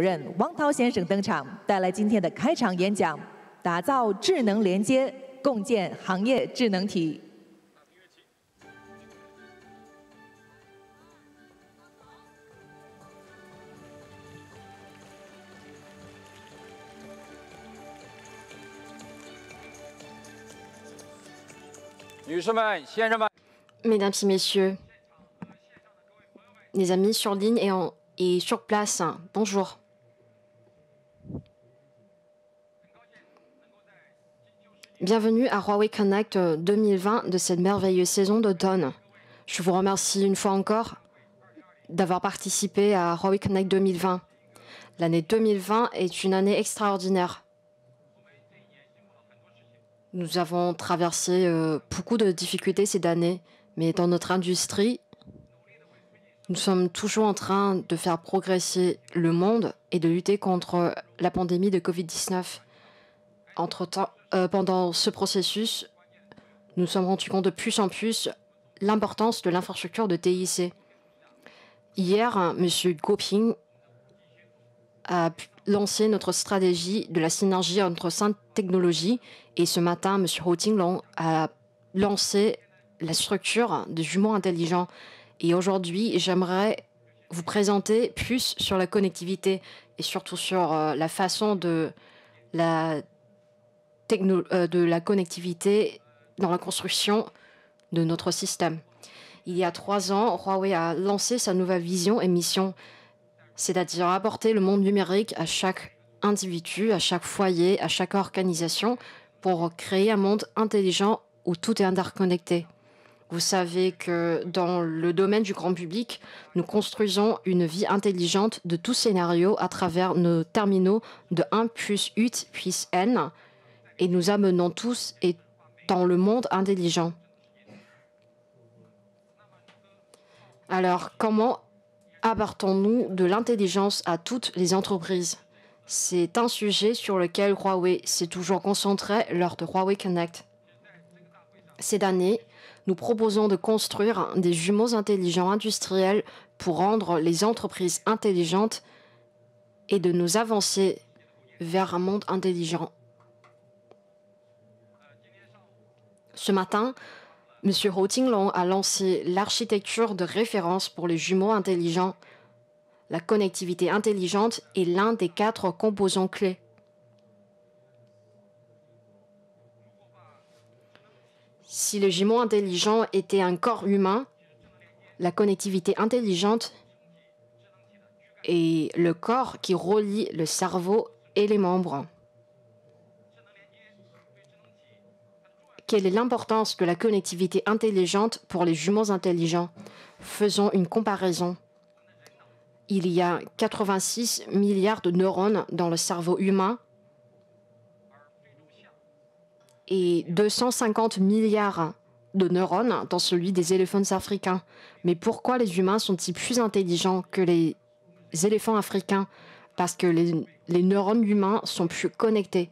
任王涛先生登场，带来今天的开场演讲：打造智能连接，共建行业智能体。女士们、先生们，Mesdames et m e s s i e u r s l e s amis sur ligne et en et sur place，bonjour。Bienvenue à Huawei Connect 2020 euh, de cette merveilleuse saison d'automne. Je vous remercie une fois encore d'avoir participé à Huawei Connect 2020. L'année 2020 est une année extraordinaire. Nous avons traversé euh, beaucoup de difficultés ces années, mais dans notre industrie, nous sommes toujours en train de faire progresser le monde et de lutter contre la pandémie de Covid-19. Entre-temps, euh, pendant ce processus, nous sommes rendus compte de plus en plus l'importance de l'infrastructure de TIC. Hier, M. Goping a lancé notre stratégie de la synergie entre cinq technologies et ce matin, M. Houting a lancé la structure des jumeaux intelligents. Et aujourd'hui, j'aimerais vous présenter plus sur la connectivité et surtout sur euh, la façon de la euh, de la connectivité dans la construction de notre système. Il y a trois ans, Huawei a lancé sa nouvelle vision et mission, c'est-à-dire apporter le monde numérique à chaque individu, à chaque foyer, à chaque organisation pour créer un monde intelligent où tout est interconnecté. Vous savez que dans le domaine du grand public, nous construisons une vie intelligente de tout scénario à travers nos terminaux de 1 plus 8 plus N et nous amenons tous et dans le monde intelligent. Alors, comment apportons-nous de l'intelligence à toutes les entreprises C'est un sujet sur lequel Huawei s'est toujours concentré lors de Huawei Connect. Cette année, nous proposons de construire des jumeaux intelligents industriels pour rendre les entreprises intelligentes et de nous avancer vers un monde intelligent. Ce matin, M. Ho Tinglong a lancé l'architecture de référence pour les jumeaux intelligents. La connectivité intelligente est l'un des quatre composants clés. Si le jumeau intelligent était un corps humain, la connectivité intelligente est le corps qui relie le cerveau et les membres. Quelle est l'importance de la connectivité intelligente pour les jumeaux intelligents Faisons une comparaison. Il y a 86 milliards de neurones dans le cerveau humain et 250 milliards de neurones dans celui des éléphants africains. Mais pourquoi les humains sont-ils plus intelligents que les éléphants africains Parce que les, neurones humains sont plus connectés.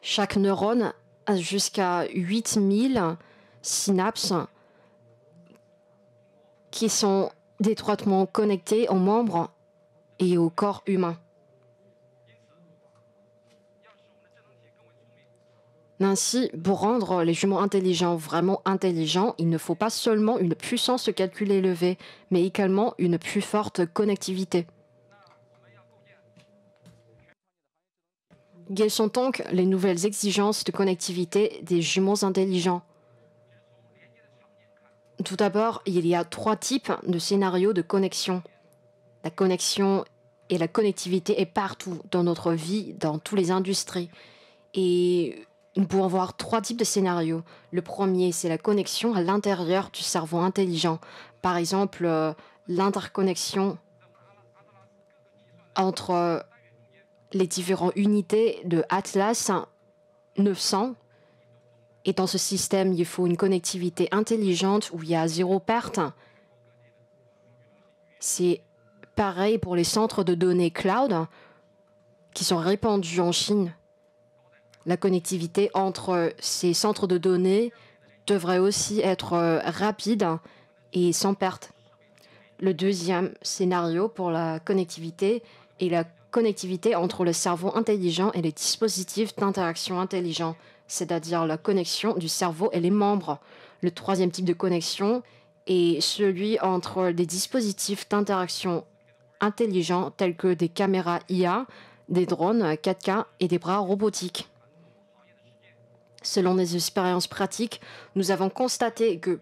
Chaque neurone jusqu'à 8000 synapses qui sont étroitement connectées aux membres et au corps humain. Ainsi, pour rendre les jumeaux intelligents vraiment intelligents, il ne faut pas seulement une puissance de calcul élevée, mais également une plus forte connectivité. Quelles sont donc les nouvelles exigences de connectivité des jumeaux intelligents Tout d'abord, il y a trois types de scénarios de connexion. La connexion et la connectivité est partout dans notre vie, dans toutes les industries. Et nous pouvons voir trois types de scénarios. Le premier, c'est la connexion à l'intérieur du cerveau intelligent. Par exemple, euh, l'interconnexion entre les différentes unités de Atlas 900. Et dans ce système, il faut une connectivité intelligente où il y a zéro perte. C'est pareil pour les centres de données cloud qui sont répandus en Chine. La connectivité entre ces centres de données devrait aussi être euh, rapide et sans perte. Le deuxième scénario pour la connectivité est la connectivité entre le cerveau intelligent et les dispositifs d'interaction intelligent, c'est-à-dire la connexion du cerveau et les membres. Le troisième type de connexion est celui entre des dispositifs d'interaction intelligent tels que des caméras IA, des drones 4K et des bras robotiques. Selon des expériences pratiques, nous avons constaté que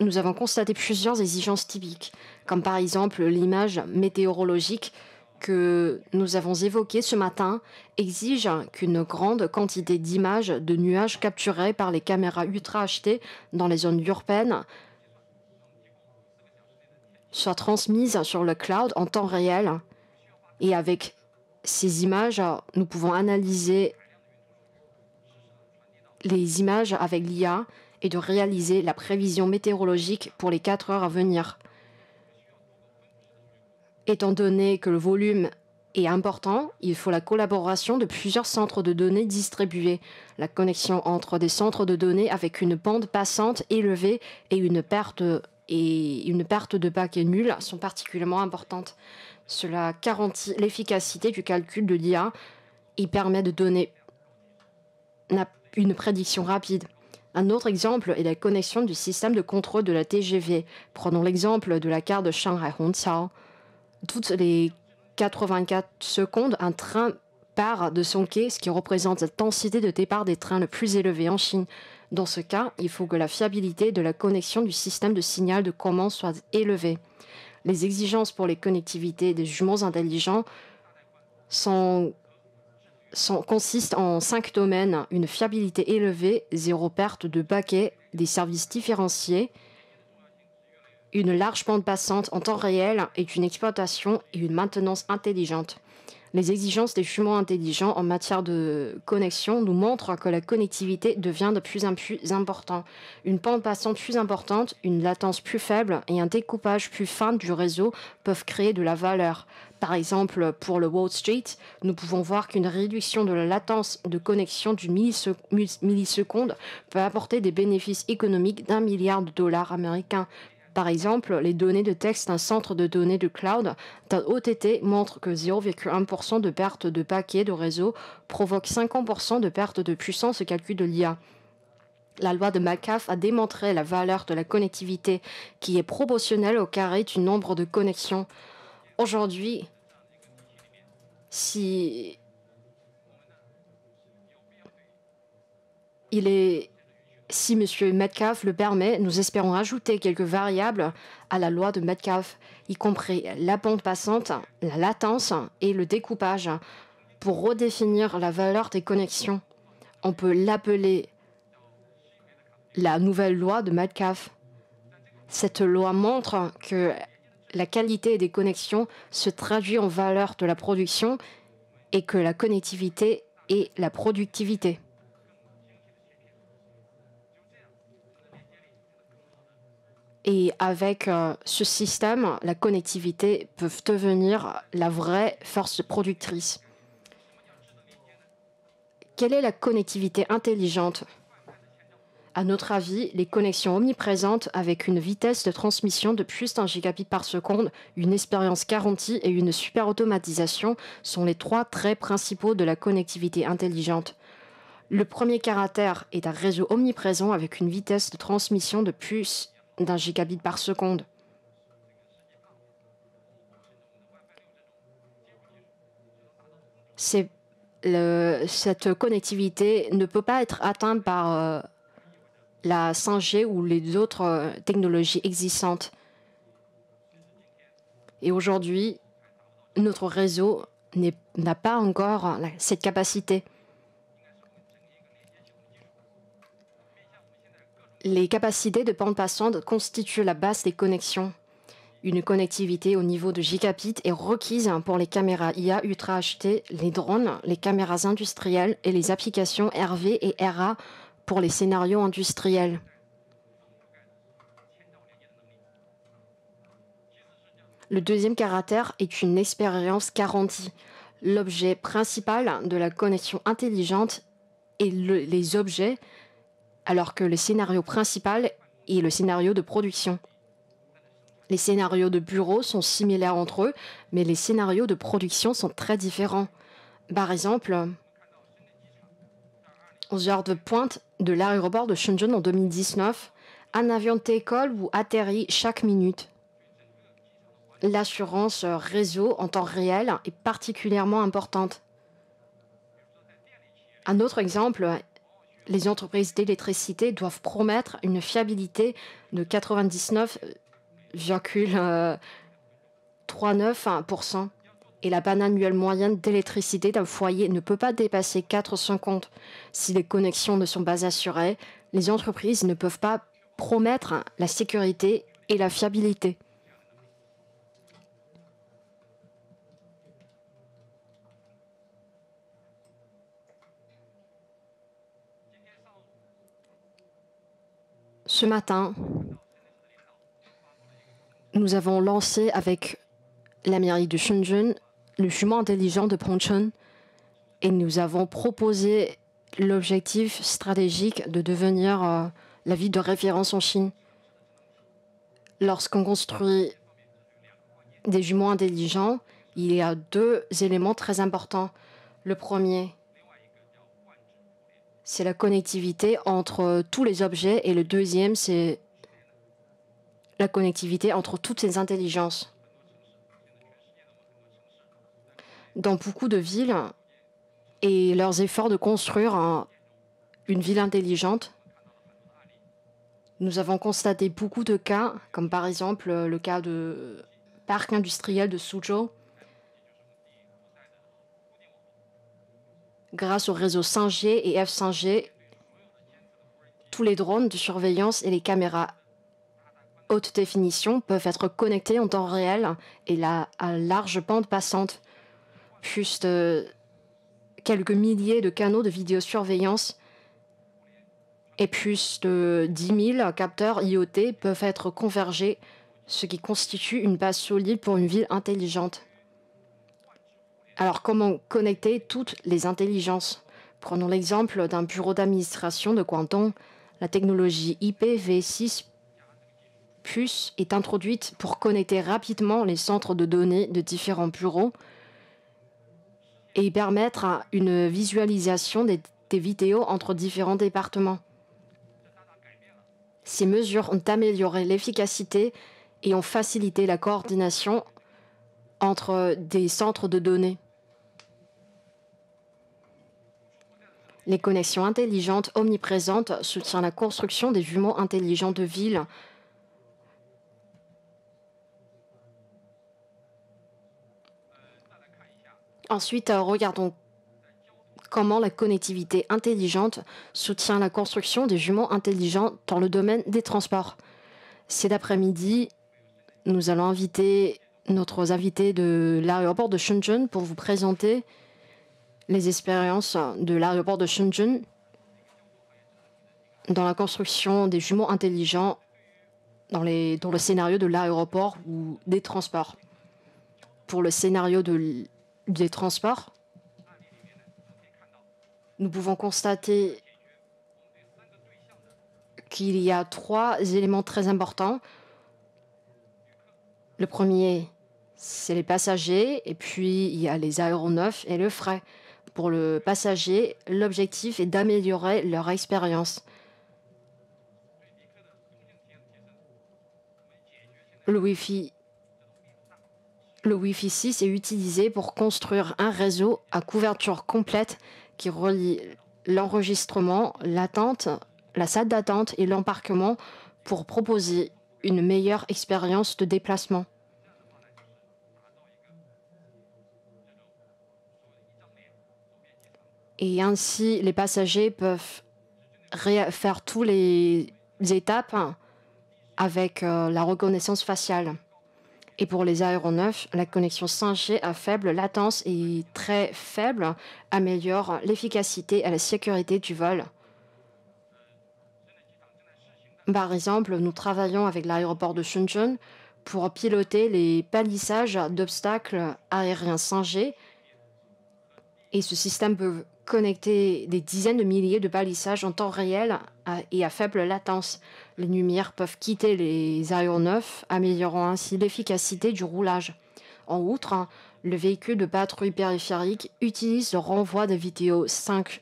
nous avons constaté plusieurs exigences typiques, comme par exemple l'image météorologique, que nous avons évoquées ce matin exige qu'une grande quantité d'images de nuages capturées par les caméras ultra achetées dans les zones urbaines soient transmise sur le cloud en temps réel. Et avec ces images, nous pouvons analyser les images avec l'IA et de réaliser la prévision météorologique pour les quatre heures à venir. Étant donné que le volume est important, il faut la collaboration de plusieurs centres de données distribués, la connexion entre des centres de données avec une bande passante élevée et une perte, et une perte de paquets nuls sont particulièrement importantes. Cela garantit l'efficacité du calcul de l'IA et permet de donner une prédiction rapide. Un autre exemple est la connexion du système de contrôle de la TGV. Prenons l'exemple de la carte de Shanghai-Hongqiao toutes les 84 secondes, un train part de son quai, ce qui représente la densité de départ des trains le plus élevé en Chine. Dans ce cas, il faut que la fiabilité de la connexion du système de signal de commande soit élevée. Les exigences pour les connectivités des jumeaux intelligents consistent en cinq domaines une fiabilité élevée, zéro perte de paquets, des services différenciés, une large pente passante en temps réel est une exploitation et une maintenance intelligente. Les exigences des jumeaux intelligents en matière de connexion nous montrent que la connectivité devient de plus en plus importante. Une pente passante plus importante, une latence plus faible et un découpage plus fin du réseau peuvent créer de la valeur. Par exemple, pour le Wall Street, nous pouvons voir qu'une réduction de la latence de connexion d'une milliseconde peut apporter des bénéfices économiques d'un milliard de dollars américains. Par exemple, les données de texte d'un centre de données du cloud, d'un OTT, montrent que 0,1% de perte de paquets de réseau provoque 50% de perte de puissance au calcul de l'IA. La loi de Macaf a démontré la valeur de la connectivité qui est proportionnelle au carré du nombre de connexions. Aujourd'hui, si il est si M. Metcalf le permet, nous espérons ajouter quelques variables à la loi de Metcalf, y compris la pente passante, la latence et le découpage, pour redéfinir la valeur des connexions. On peut l'appeler la nouvelle loi de Metcalf. Cette loi montre que la qualité des connexions se traduit en valeur de la production et que la connectivité est la productivité. Et avec euh, ce système, la connectivité peut devenir la vraie force productrice. Quelle est la connectivité intelligente À notre avis, les connexions omniprésentes avec une vitesse de transmission de plus d'un gigabit par seconde, une expérience garantie et une super automatisation sont les trois traits principaux de la connectivité intelligente. Le premier caractère est un réseau omniprésent avec une vitesse de transmission de plus d'un gigabit par seconde. cette connectivité ne peut pas être atteinte par euh, la 5G ou les autres euh, technologies existantes. Et aujourd'hui, notre réseau n'a pas encore cette capacité. Les capacités de pente passante constituent la base des connexions. Une connectivité au niveau de gigabit est requise pour les caméras IA Ultra HD, les drones, les caméras industrielles et les applications RV et RA pour les scénarios industriels. Le deuxième caractère est une expérience garantie. L'objet principal de la connexion intelligente est les objets alors que le scénario principal est le scénario de production. Les scénarios de bureau sont similaires entre eux, mais les scénarios de production sont très différents. Par exemple, aux heures de pointe de l'aéroport de Shenzhen en 2019, un avion décolle ou atterrit chaque minute. L'assurance réseau en temps réel est particulièrement importante. Un autre exemple les entreprises d'électricité doivent promettre une fiabilité de 99,39% et la panne annuelle moyenne d'électricité d'un foyer ne peut pas dépasser comptes. Si les connexions ne sont pas assurées, les entreprises ne peuvent pas promettre la sécurité et la fiabilité. Ce matin, nous avons lancé avec la mairie de Shenzhen le jumeau intelligent de Pongchun et nous avons proposé l'objectif stratégique de devenir euh, la ville de référence en Chine. Lorsqu'on construit des jumeaux intelligents, il y a deux éléments très importants. Le premier, c'est la connectivité entre euh, tous les objets et le deuxième, c'est la connectivité entre toutes ces intelligences. Dans beaucoup de villes et leurs efforts de construire une ville intelligente, nous avons constaté beaucoup de cas, comme par exemple euh, le cas de parc industriel de Suzhou, Grâce au réseau 5G et F5G, tous les drones de surveillance et les caméras haute définition peuvent être connectés en temps réel et la, à large pente passante. Plus de euh, quelques milliers de canaux de vidéosurveillance et plus de 10 000 capteurs IoT peuvent être convergés, ce qui constitue une base solide pour une ville intelligente. Alors comment connecter toutes les intelligences Prenons l'exemple d'un bureau d'administration de Quanton. La technologie IPv6 Plus est introduite pour connecter rapidement les centres de données de différents bureaux et y permettre une visualisation des vidéos entre différents départements. Ces mesures ont amélioré l'efficacité et ont facilité la coordination entre des centres de données. Les connexions intelligentes omniprésentes soutiennent la construction des jumeaux intelligents de ville. Ensuite, euh, regardons comment la connectivité intelligente soutient la construction des jumeaux intelligents dans le domaine des transports. Cet après-midi, nous allons inviter notre invité de l'aéroport de Shenzhen pour vous présenter les expériences de l'aéroport de Shenzhen dans la construction des jumeaux intelligents dans, les, dans le scénario de l'aéroport ou des transports. Pour le scénario de, des transports, nous pouvons constater qu'il y a trois éléments très importants. Le premier, c'est les passagers, et puis il y a les aéronefs et le frais pour le passager, l'objectif est d'améliorer leur expérience. Le Wi-Fi, le 6 est utilisé pour construire un réseau à couverture complète qui relie l'enregistrement, l'attente, la salle d'attente et l'embarquement pour proposer une meilleure expérience de déplacement. Et ainsi, les passagers peuvent faire toutes les étapes avec euh, la reconnaissance faciale. Et pour les aéronefs, la connexion 5G à faible latence et très faible améliore l'efficacité et la sécurité du vol. Par exemple, nous travaillons avec l'aéroport de Shenzhen pour piloter les palissages d'obstacles aériens 5G. Et ce système peut connecter des dizaines de milliers de balisages en temps réel et à faible latence. Les lumières peuvent quitter les aéronefs, améliorant ainsi l'efficacité du roulage. En outre, hein, le véhicule de patrouille périphérique utilise le renvoi de vidéos 5,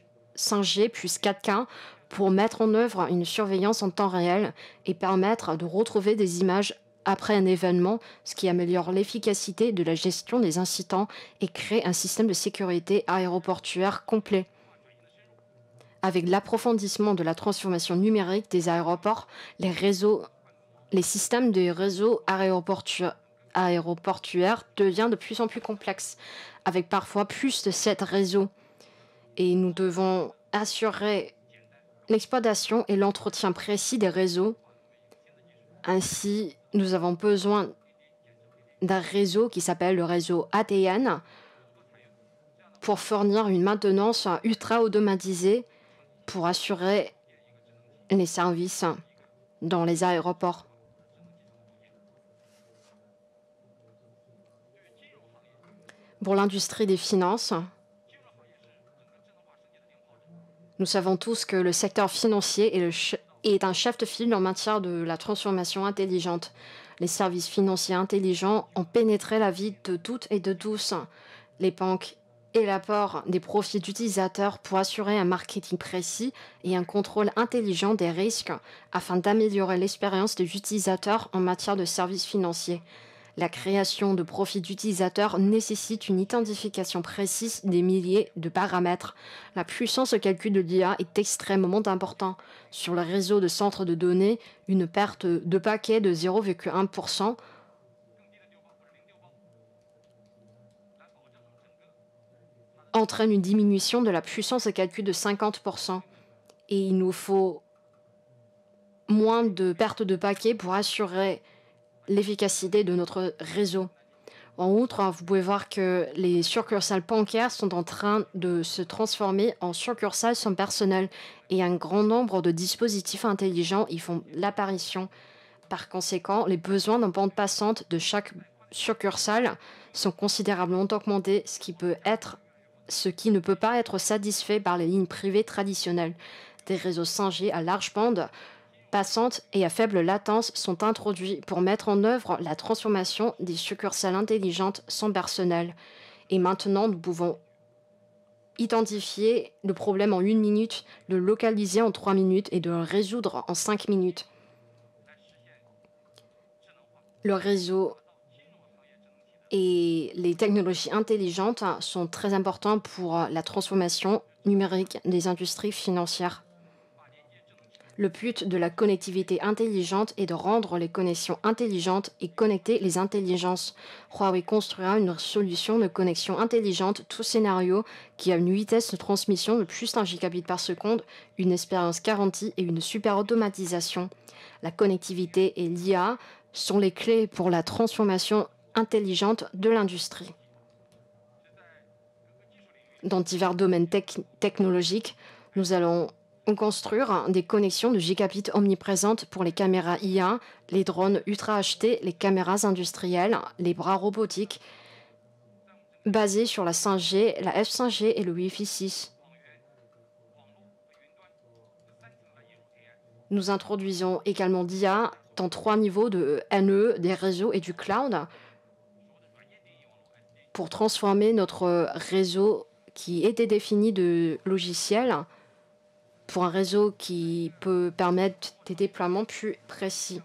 g plus 4K pour mettre en œuvre une surveillance en temps réel et permettre de retrouver des images après un événement, ce qui améliore l'efficacité de la gestion des incitants et crée un système de sécurité aéroportuaire complet. Avec l'approfondissement de la transformation numérique des aéroports, les, réseaux, les systèmes des réseaux aéroportuaires deviennent devient de plus en plus complexes, avec parfois plus de sept réseaux. Et nous devons assurer l'exploitation et l'entretien précis des réseaux, ainsi nous avons besoin d'un réseau qui s'appelle le réseau ATN pour fournir une maintenance ultra automatisée pour assurer les services dans les aéroports. Pour l'industrie des finances, nous savons tous que le secteur financier est le, est un chef de file en matière de la transformation intelligente. Les services financiers intelligents ont pénétré la vie de toutes et de tous. Les banques et l'apport des profits d'utilisateurs pour assurer un marketing précis et un contrôle intelligent des risques afin d'améliorer l'expérience des utilisateurs en matière de services financiers. La création de profits d'utilisateurs nécessite une identification précise des milliers de paramètres. La puissance au calcul de l'IA est extrêmement importante. Sur le réseau de centres de données, une perte de paquets de 0,1% entraîne une diminution de la puissance au calcul de 50%. Et il nous faut moins de pertes de paquets pour assurer l'efficacité de notre réseau. En outre, hein, vous pouvez voir que les succursales bancaires sont en train de se transformer en succursales sans personnel et un grand nombre de dispositifs intelligents y font l'apparition. Par conséquent, les besoins en bande passante de chaque succursale sont considérablement augmentés, ce qui peut être ce qui ne peut pas être satisfait par les lignes privées traditionnelles. Des réseaux 5G à large bande passantes et à faible latence sont introduits pour mettre en œuvre la transformation des succursales intelligentes sans personnel. Et maintenant, nous pouvons identifier le problème en une minute, le localiser en trois minutes et le résoudre en cinq minutes. Le réseau et les technologies intelligentes sont très importants pour la transformation numérique des industries financières. Le but de la connectivité intelligente est de rendre les connexions intelligentes et connecter les intelligences. Huawei construira une solution de connexion intelligente tout scénario qui a une vitesse de transmission de plus d'un gigabit par seconde, une expérience garantie et une super automatisation. La connectivité et l'IA sont les clés pour la transformation intelligente de l'industrie. Dans divers domaines technologiques, nous allons on construit des connexions de gigabits omniprésentes pour les caméras IA, les drones ultra ht les caméras industrielles, les bras robotiques, basés sur la 5G, la F5G et le Wi-Fi 6. Nous introduisons également d'IA dans trois niveaux de NE, des réseaux et du cloud pour transformer notre réseau qui était défini de logiciels pour un réseau qui peut permettre des déploiements plus précis.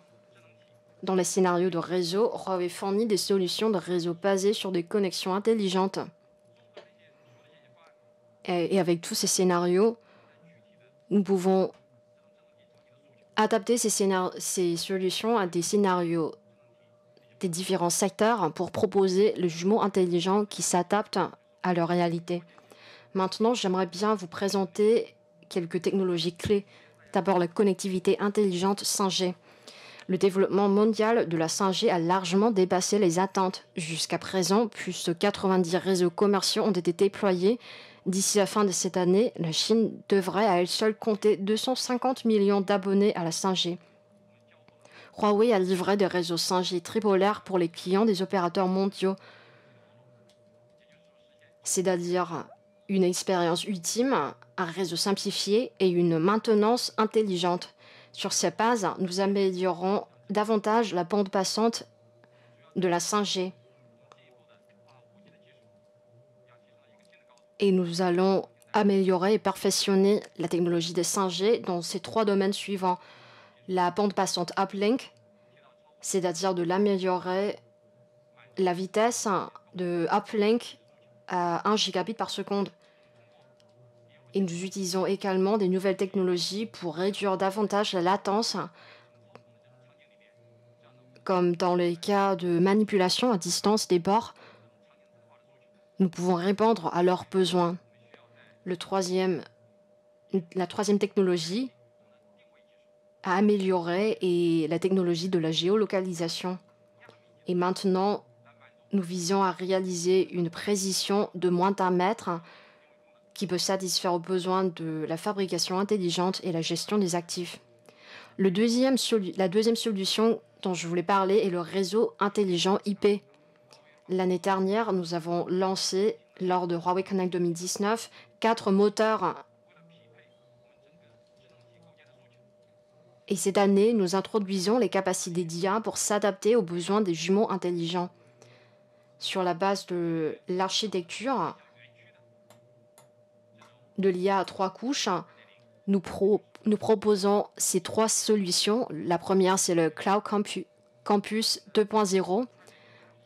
Dans les scénarios de réseau, Huawei fournit des solutions de réseau basées sur des connexions intelligentes. Et, avec tous ces scénarios, nous pouvons adapter ces, ces solutions à des scénarios des différents secteurs pour proposer le jumeau intelligent qui s'adapte à leur réalité. Maintenant, j'aimerais bien vous présenter quelques technologies clés. D'abord, la connectivité intelligente 5G. Le développement mondial de la 5G a largement dépassé les attentes. Jusqu'à présent, plus de 90 réseaux commerciaux ont été déployés. D'ici la fin de cette année, la Chine devrait à elle seule compter 250 millions d'abonnés à la 5G. Huawei a livré des réseaux 5G tripolaires pour les clients des opérateurs mondiaux, c'est-à-dire une expérience ultime un réseau simplifié et une maintenance intelligente. Sur ces bases, nous améliorons davantage la bande passante de la 5G. Et nous allons améliorer et perfectionner la technologie des 5G dans ces trois domaines suivants. La bande passante uplink, c'est-à-dire de l'améliorer la vitesse de uplink à 1 gigabit par seconde. Et nous utilisons également des nouvelles technologies pour réduire davantage la latence, comme dans les cas de manipulation à distance des bords. Nous pouvons répondre à leurs besoins. la troisième technologie à améliorer est la technologie de la géolocalisation. Et maintenant, nous visons à réaliser une précision de moins d'un mètre qui peut satisfaire aux besoins de la fabrication intelligente et la gestion des actifs. la deuxième solution dont je voulais parler est le réseau intelligent IP. L'année dernière, nous avons lancé, lors de Huawei Connect 2019, quatre moteurs. Et cette année, nous introduisons les capacités d'IA pour s'adapter aux besoins des jumeaux intelligents. Sur la base de l'architecture de l'IA à trois couches, hein, nous, proposons ces trois solutions. La première, c'est le Cloud Campus 2.0,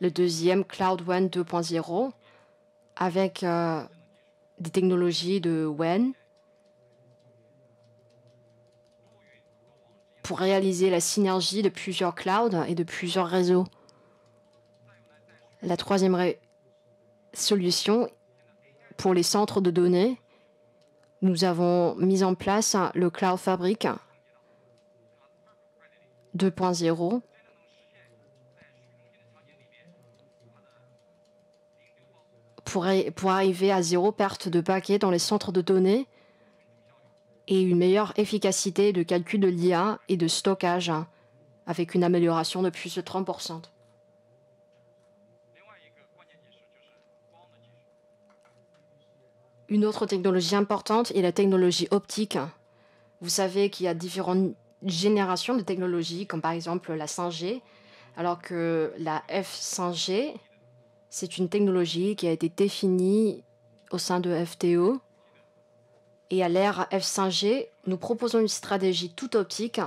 le deuxième Cloud WAN 2.0, avec euh, des technologies de WAN pour réaliser la synergie de plusieurs clouds et de plusieurs réseaux. La troisième solution pour les centres de données nous avons mis en place le Cloud Fabric 2.0. Pour, pour arriver à zéro perte de paquets dans les centres de données et une meilleure efficacité de calcul de l'IA et de stockage hein, avec une amélioration de plus de 30%. Une autre technologie importante est la technologie optique. Vous savez qu'il y a différentes générations de technologies, comme par exemple la 5G, alors que la F5G, c'est une technologie qui a été définie au sein de FTO. Et à l'ère F5G, nous proposons une stratégie toute optique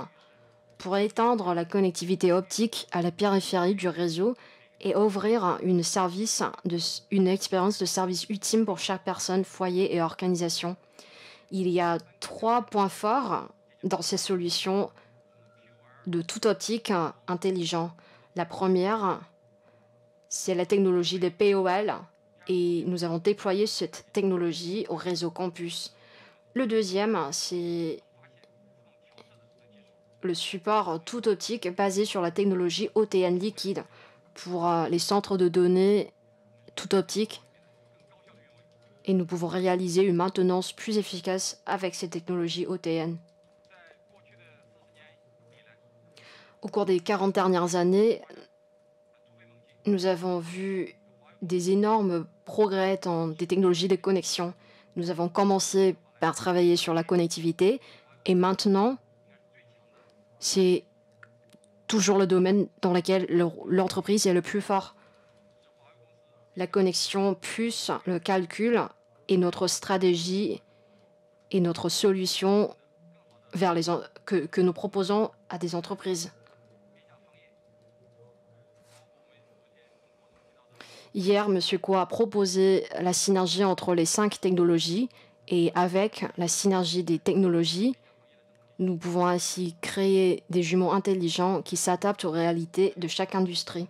pour étendre la connectivité optique à la périphérie du réseau et ouvrir une, service de, une expérience de service ultime pour chaque personne, foyer et organisation. Il y a trois points forts dans ces solutions de toute optique intelligent. La première, c'est la technologie des POL et nous avons déployé cette technologie au réseau campus. Le deuxième, c'est le support tout optique basé sur la technologie OTN liquide pour euh, les centres de données tout optique et nous pouvons réaliser une maintenance plus efficace avec ces technologies OTN. Au cours des 40 dernières années, nous avons vu des énormes progrès dans des technologies de connexion. Nous avons commencé par travailler sur la connectivité et maintenant, c'est toujours le domaine dans lequel l'entreprise est le plus fort. La connexion plus le calcul et notre stratégie et notre solution vers les que, que nous proposons à des entreprises. Hier, M. Ko a proposé la synergie entre les cinq technologies et avec la synergie des technologies, nous pouvons ainsi créer des jumeaux intelligents qui s'adaptent aux réalités de chaque industrie.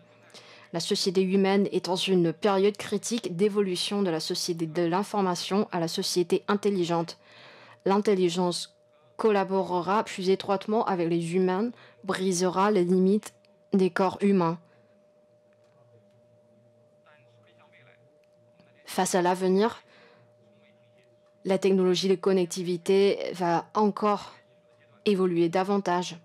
La société humaine est dans une période critique d'évolution de la société de l'information à la société intelligente. L'intelligence collaborera plus étroitement avec les humains, brisera les limites des corps humains. Face à l'avenir, la technologie de connectivité va encore évoluer davantage.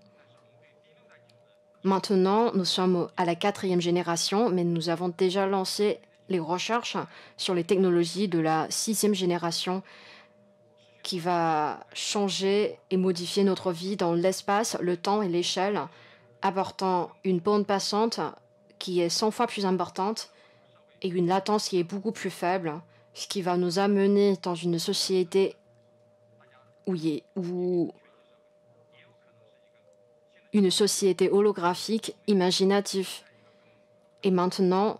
Maintenant, nous sommes à la quatrième génération, mais nous avons déjà lancé les recherches sur les technologies de la sixième génération qui va changer et modifier notre vie dans l'espace, le temps et l'échelle, apportant une bande passante qui est 100 fois plus importante et une latence qui est beaucoup plus faible, ce qui va nous amener dans une société où, il est, où une société holographique imaginative. Et maintenant,